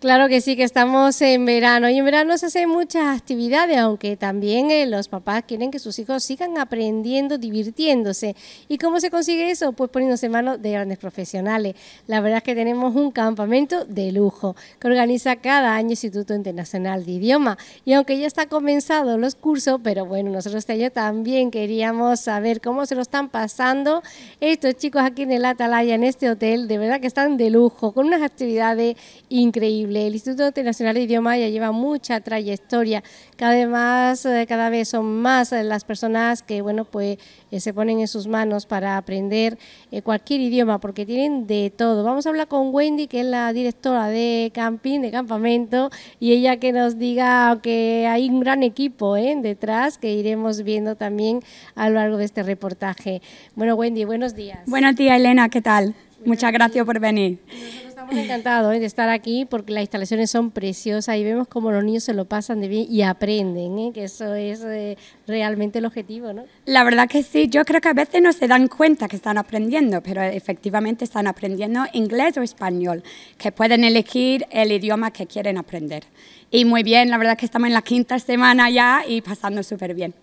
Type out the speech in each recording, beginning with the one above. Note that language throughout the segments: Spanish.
Claro que sí, que estamos en verano y en verano se hacen muchas actividades, aunque también eh, los papás quieren que sus hijos sigan aprendiendo, divirtiéndose. ¿Y cómo se consigue eso? Pues poniéndose en manos de grandes profesionales. La verdad es que tenemos un campamento de lujo que organiza cada año Instituto Internacional de Idioma. Y aunque ya está comenzado los cursos, pero bueno, nosotros este también queríamos saber cómo se lo están pasando estos chicos aquí en el Atalaya, en este hotel, de verdad que están de lujo, con unas actividades increíbles. El Instituto Internacional de Idioma ya lleva mucha trayectoria, además eh, cada vez son más eh, las personas que bueno pues eh, se ponen en sus manos para aprender cualquier idioma, porque tienen de todo. Vamos a hablar con Wendy, que es la directora de camping, de campamento, y ella que nos diga que hay un gran equipo detrás que iremos viendo también a lo largo de este reportaje. Bueno, Wendy, buenos días. Buenos días, Elena, ¿qué tal? Muchas gracias por venir estamos encantados ¿eh? de estar aquí porque las instalaciones son preciosas y vemos cómo los niños se lo pasan de bien y aprenden, ¿eh? que eso es eh, realmente el objetivo, ¿no? La verdad que sí, yo creo que a veces no se dan cuenta que están aprendiendo, pero efectivamente están aprendiendo inglés o español, que pueden elegir el idioma que quieren aprender. Y muy bien, la verdad que estamos en la quinta semana ya y pasando súper bien.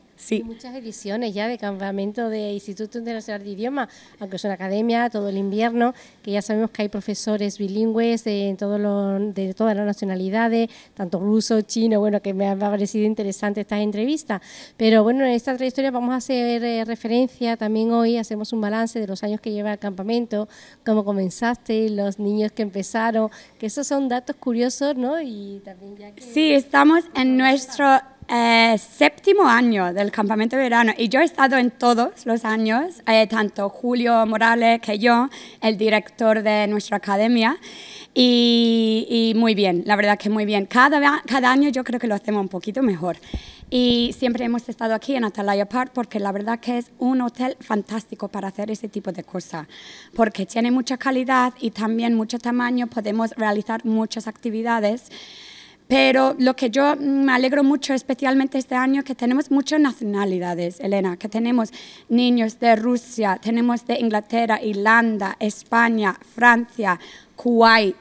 Muchas ediciones ya de campamento de Instituto Internacional de Idiomas, aunque es una academia todo el invierno, que ya sabemos que hay profesores bilingües de, todo de todas las nacionalidades, tanto ruso, chino, bueno, que me ha parecido interesante esta entrevista. Pero bueno, en esta trayectoria vamos a hacer eh, referencia también hoy, hacemos un balance de los años que lleva el campamento, cómo comenzaste, los niños que empezaron, que esos son datos curiosos, ¿no? Y Sí, estamos en nuestro eh, séptimo año del campamento de verano y yo he estado en todos los años, eh, tanto Julio Morales que yo, el director de nuestra academia, y, muy bien, la verdad que muy bien. Cada, cada año yo creo que lo hacemos un poquito mejor. Y siempre hemos estado aquí en Atalaya Park porque la verdad que es un hotel fantástico para hacer ese tipo de cosas, porque tiene mucha calidad y también mucho tamaño, podemos realizar muchas actividades. Pero lo que yo me alegro mucho, especialmente este año, es que tenemos muchas nacionalidades, Elena, que tenemos niños de Rusia, tenemos de Inglaterra, Irlanda, España, Francia, Kuwait,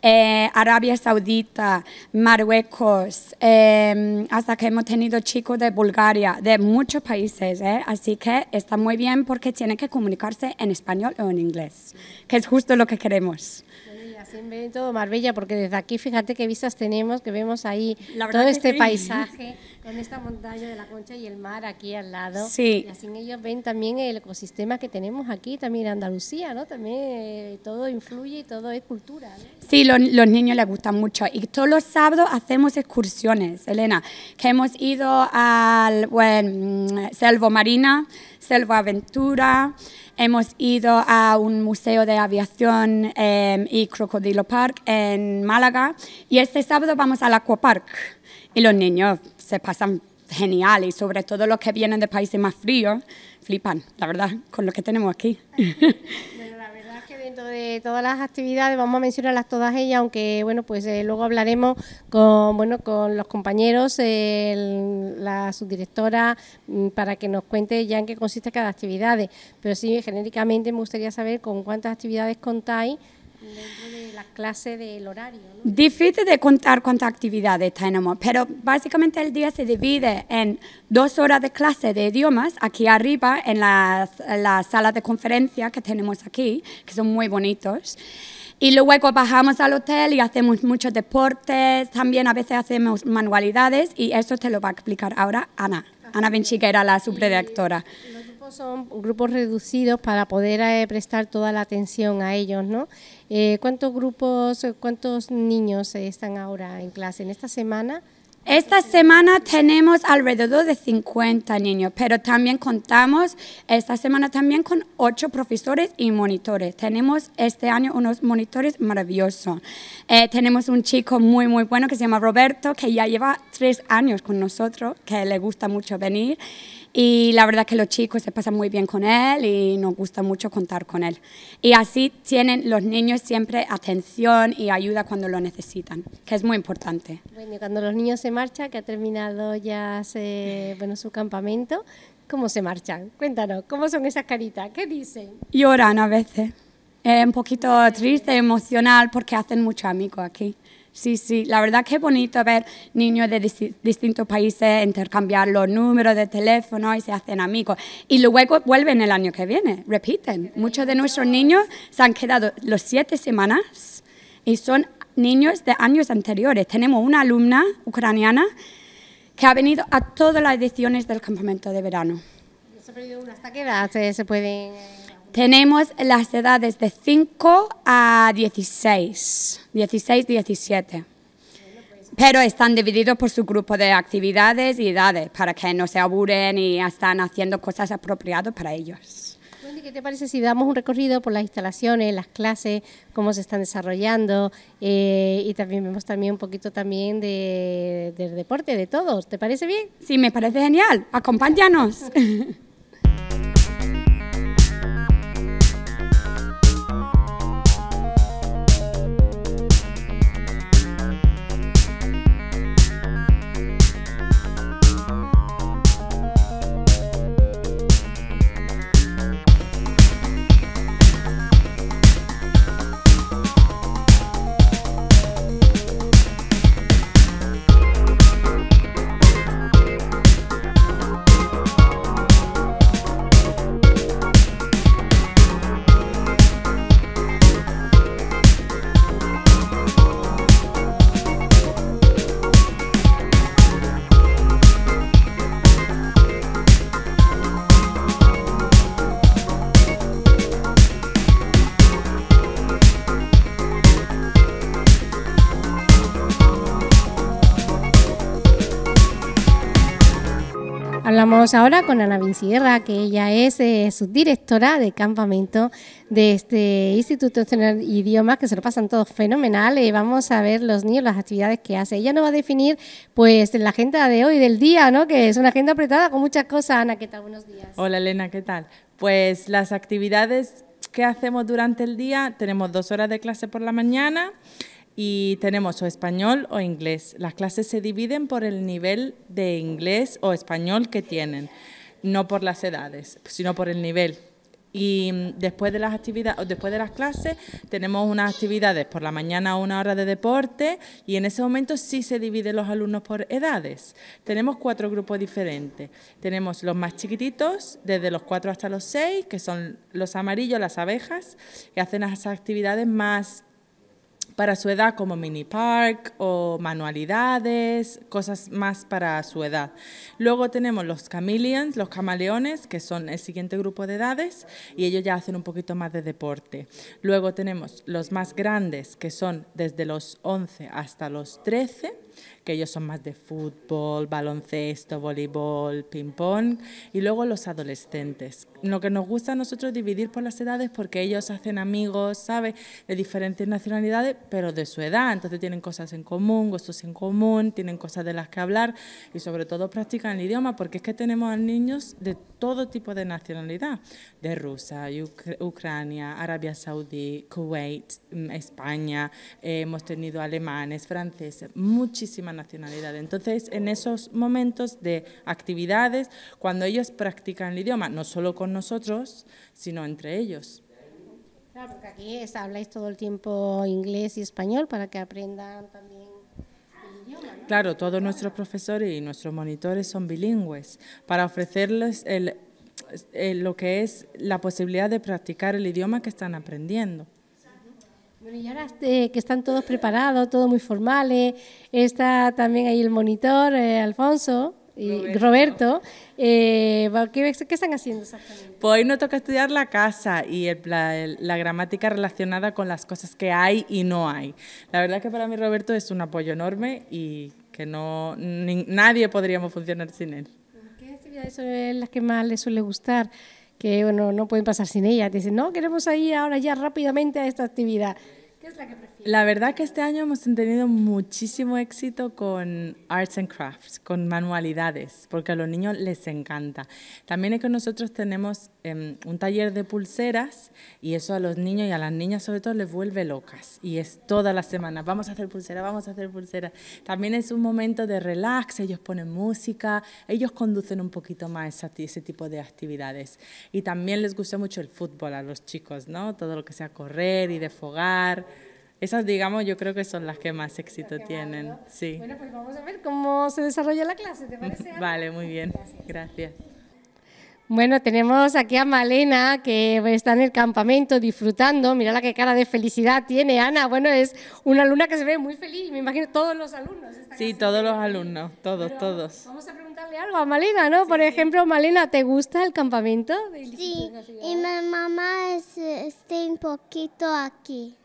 eh, Arabia Saudita, Marruecos, eh, hasta que hemos tenido chicos de Bulgaria, de muchos países. Eh. Así que está muy bien porque tiene que comunicarse en español o en inglés, que es justo lo que queremos. Así ven todo Marbella, porque desde aquí fíjate qué vistas tenemos, que vemos ahí todo este paisaje con esta montaña de la Concha y el mar aquí al lado. Sí. así ellos ven también el ecosistema que tenemos aquí, también Andalucía, ¿no? También eh, todo influye y todo es cultura. Sí, los, los niños les gustan mucho. Y todos los sábados hacemos excursiones, Elena, que hemos ido al bueno, mm, Selvo Marina, Selvo Aventura. Hemos ido a un museo de aviación em, y Crocodilo Park en Málaga y este sábado vamos al Aquapark y los niños se pasan genial y sobre todo los que vienen de países más fríos flipan, la verdad, con lo que tenemos aquí dentro de todas las actividades, vamos a mencionarlas todas ellas, aunque bueno, pues eh, luego hablaremos con bueno con los compañeros, la subdirectora, mm, para que nos cuente ya en qué consiste cada actividad. Pero sí, genéricamente me gustaría saber con cuántas actividades contáis dentro de la clase del horario. Difícil de contar cuántas actividades tenemos, pero básicamente el día se divide en dos horas de clase de idiomas aquí arriba en las, las salas de conferencia que tenemos aquí, que son muy bonitos. Y luego bajamos al hotel y hacemos muchos deportes, también a veces hacemos manualidades y eso te lo va a explicar ahora Ana, Ana Benchiga era la subdirectora son grupos reducidos para poder eh, prestar toda la atención a ellos, ¿no? Eh, ¿Cuántos grupos, cuántos niños están ahora en clase en esta semana? Esta semana tenemos alrededor de 50 niños, pero también contamos esta semana también con 8 profesores y monitores. Tenemos este año unos monitores maravillosos. Eh, tenemos un chico muy, muy bueno que se llama Roberto, que ya lleva 3 años con nosotros, que le gusta mucho venir y la verdad es que los chicos se pasan muy bien con él y nos gusta mucho contar con él. Y así tienen los niños siempre atención y ayuda cuando lo necesitan, que es muy importante. Bueno, cuando los niños se marchan, que ha terminado ya su campamento, ¿cómo se marchan? Cuéntanos, ¿cómo son esas caritas? ¿Qué dicen? Lloran a veces. Es un poquito triste, emocional, porque hacen mucho amigo aquí. Sí, sí, la verdad que es bonito ver niños de distintos países intercambiar los números de teléfono y se hacen amigos. Y luego vuelven el año que viene, repiten. Muchos de nuestros niños se han quedado los siete semanas y son niños de años anteriores. Tenemos una alumna ucraniana que ha venido a todas las ediciones del campamento de verano. ¿Hasta qué edad se pueden...? Tenemos las edades de 5 a 16, 16, 17. Pero están divididos por su grupo de actividades y edades para que no se aburen y están haciendo cosas apropiadas para ellos. ¿qué te parece si damos un recorrido por las instalaciones, las clases, cómo se están desarrollando eh, y también vemos también un poquito también del deporte, de todos? ¿Te parece bien? Sí, me parece genial. Acompáñanos. ahora con Ana Vincierra, que ella es su eh, subdirectora de campamento de este Instituto Nacional de Idiomas, que se lo pasan todos fenomenal. Y eh, vamos a ver los niños, las actividades que hace. Ella nos va a definir pues la agenda de hoy, del día, ¿no? que es una agenda apretada con muchas cosas. Ana, ¿qué tal? Buenos días. Hola, Elena, ¿qué tal? Pues las actividades que hacemos durante el día, tenemos dos horas de clase por la mañana y tenemos o español o inglés. Las clases se dividen por el nivel de inglés o español que tienen, no por las edades, sino por el nivel. Y mm, después de las actividades, después de las clases, tenemos unas actividades por la mañana una hora de deporte y en ese momento sí se dividen los alumnos por edades. Tenemos cuatro grupos diferentes. Tenemos los más chiquititos, desde los cuatro hasta los seis, que son los amarillos, las abejas, que hacen las actividades más para su edad como mini park o manualidades, cosas más para su edad. Luego tenemos los chameleons, los camaleones, que son el siguiente grupo de edades y ellos ya hacen un poquito más de deporte. Luego tenemos los más grandes, que son desde los 11 hasta los 13 que ellos son más de fútbol, baloncesto, voleibol, ping-pong, y luego los adolescentes. Lo que nos gusta a nosotros dividir por las edades porque ellos hacen amigos, ¿sabes?, de diferentes nacionalidades, pero de su edad, entonces tienen cosas en común, gustos en común, tienen cosas de las que hablar y sobre todo practican el idioma porque es que tenemos a niños de todo tipo de nacionalidad, de Rusia, Ucrania, Arabia Saudí, Kuwait, mm, España, eh, hemos tenido alemanes, franceses, muchísimas nacionalidad. Entonces, en esos momentos de actividades, cuando ellos practican el idioma, no solo con nosotros, sino entre ellos. Claro, porque aquí habláis todo el tiempo inglés y español para que aprendan también el idioma. Claro, todos nuestros profesores y nuestros monitores son bilingües para ofrecerles lo que es la posibilidad de practicar el idioma que están aprendiendo. Bueno, y ahora este, que están todos preparados, todos muy formales, está también ahí el monitor, eh, Alfonso y Roberto, eh, ¿qué, están haciendo exactamente? Pues hoy nos toca estudiar la casa y la, gramática relacionada con las cosas que hay y no hay. La verdad que para mí Roberto es un apoyo enorme y que no nadie podríamos funcionar sin él. ¿Qué actividades son las que más le suele gustar? que bueno, no pueden pasar sin ella. Te dicen, no, queremos ir ahora ya rápidamente a esta actividad la verdad que este año hemos tenido muchísimo éxito con arts and crafts, con manualidades, porque a los niños les encanta. También es que nosotros tenemos em, un taller de pulseras y eso a los niños y a las niñas sobre todo les vuelve locas. Y es toda la semana, vamos a hacer pulseras, vamos a hacer pulseras. También es un momento de relax, ellos ponen música, ellos conducen un poquito más ese tipo de actividades. Y también les gusta mucho el fútbol a los chicos, ¿no? Todo lo que sea correr y defogar. Esas, digamos, yo creo que son las que más éxito tienen. Sí. Bueno, pues vamos a ver cómo se desarrolla la clase, ¿te parece? vale, muy bien. Gracias. Bueno, tenemos aquí a Malena que está en el campamento disfrutando. Mira la que cara de felicidad tiene Ana. Bueno, es una alumna que se ve muy feliz. Me imagino todos los alumnos. Sí, todos los alumnos, todos, todos. Vamos a preguntarle algo a Malena, ¿no? Por ejemplo, Malena, ¿te gusta el campamento? Sí, y mi mamá está un poquito aquí.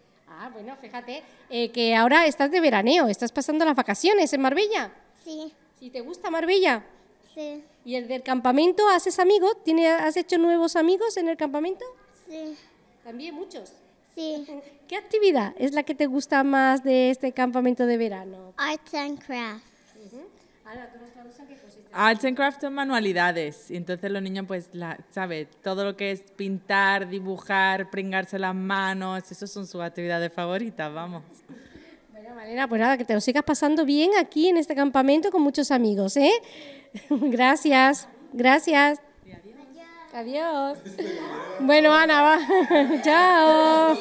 Ah, bueno, fíjate eh, que ahora estás de veraneo, estás pasando las vacaciones en Marbella. Sí. ¿Y te gusta Marbella? Sí. ¿Y el del campamento haces amigos? ¿Tiene, ¿Has hecho nuevos amigos en el campamento? Sí. ¿También muchos? Sí. ¿Qué actividad es la que te gusta más de este campamento de verano? Arts and Crafts. Ahora, and son manualidades. Y entonces los niños, pues, la, sabe Todo lo que es pintar, dibujar, pringarse las manos, esas son sus actividades favoritas, vamos. Bueno, Malena, pues nada, que te lo sigas pasando bien aquí en este campamento con muchos amigos, ¿eh? gracias, gracias. adiós. adiós. Bueno, Ana, Chao.